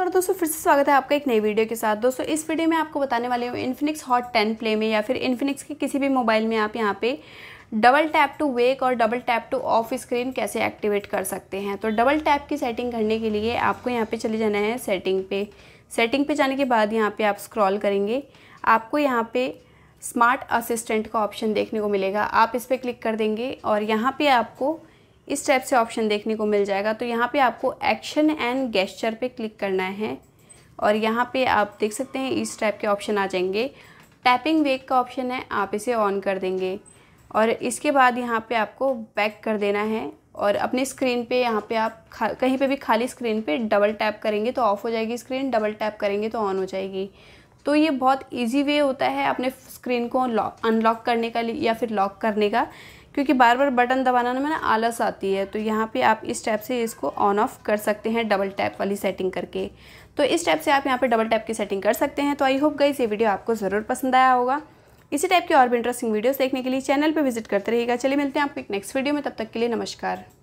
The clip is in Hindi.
और दोस्तों फिर से स्वागत है आपका एक नई वीडियो के साथ दोस्तों इस वीडियो में आपको बताने वाले हूँ इन्फिनिक्स हॉट टेन प्ले में या फिर इन्फिनिक्स के किसी भी मोबाइल में आप यहाँ पे डबल टैप टू वेक और double tap to off screen कैसे एक्टिवेट कर सकते हैं तो डबल टैप की सेटिंग करने के लिए आपको यहाँ पे चले जाना है सेटिंग पे सेटिंग पे जाने के बाद यहाँ पे आप स्क्रॉल करेंगे आपको यहाँ पर स्मार्ट असिस्टेंट का ऑप्शन देखने को मिलेगा आप इस पर क्लिक कर देंगे और यहाँ पर आपको इस टाइप से ऑप्शन देखने को मिल जाएगा तो यहाँ पे आपको एक्शन एंड गेस्चर पे क्लिक करना है और यहाँ पे आप देख सकते हैं इस टाइप के ऑप्शन आ जाएंगे टैपिंग वेक का ऑप्शन है आप इसे ऑन कर देंगे और इसके बाद यहाँ पे आपको बैक कर देना है और अपनी स्क्रीन पे यहाँ पे आप कहीं पे भी खाली स्क्रीन पे डबल टैप करेंगे तो ऑफ़ हो जाएगी स्क्रीन डबल टैप करेंगे तो ऑन हो जाएगी तो ये बहुत इजी वे होता है अपने स्क्रीन को अनलॉक करने का या फिर लॉक करने का क्योंकि बार बार बटन दबाना में ना आलस आती है तो यहाँ पे आप इस टैप से इसको ऑन ऑफ कर सकते हैं डबल टैप वाली सेटिंग करके तो इस टैप से आप यहाँ पे डबल टैप की सेटिंग कर सकते हैं तो आई होप गई ये वीडियो आपको ज़रूर पसंद आया होगा इसी टाइप के और भी इंटरेस्टिंग वीडियोज़ देखने के लिए चैनल पर विजिट करते रहेगा चलिए मिलते हैं आपको एक नेक्स्ट वीडियो में तब तक के लिए नमस्कार